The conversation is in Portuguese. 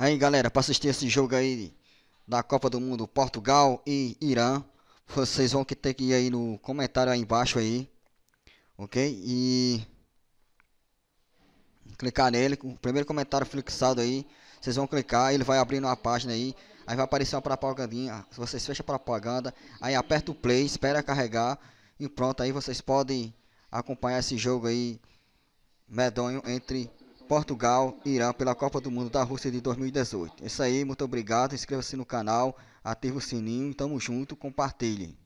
Aí, galera, para assistir esse jogo aí da Copa do Mundo Portugal e Irã, vocês vão ter que ir aí no comentário aí embaixo aí, ok? E clicar nele, o primeiro comentário fixado aí, vocês vão clicar, ele vai abrindo uma página aí, aí vai aparecer uma propagandinha, vocês fecham a propaganda, aí aperta o play, espera carregar e pronto, aí vocês podem acompanhar esse jogo aí medonho entre Portugal e Irã pela Copa do Mundo da Rússia de 2018. É isso aí, muito obrigado. Inscreva-se no canal, ative o sininho, tamo junto, compartilhe.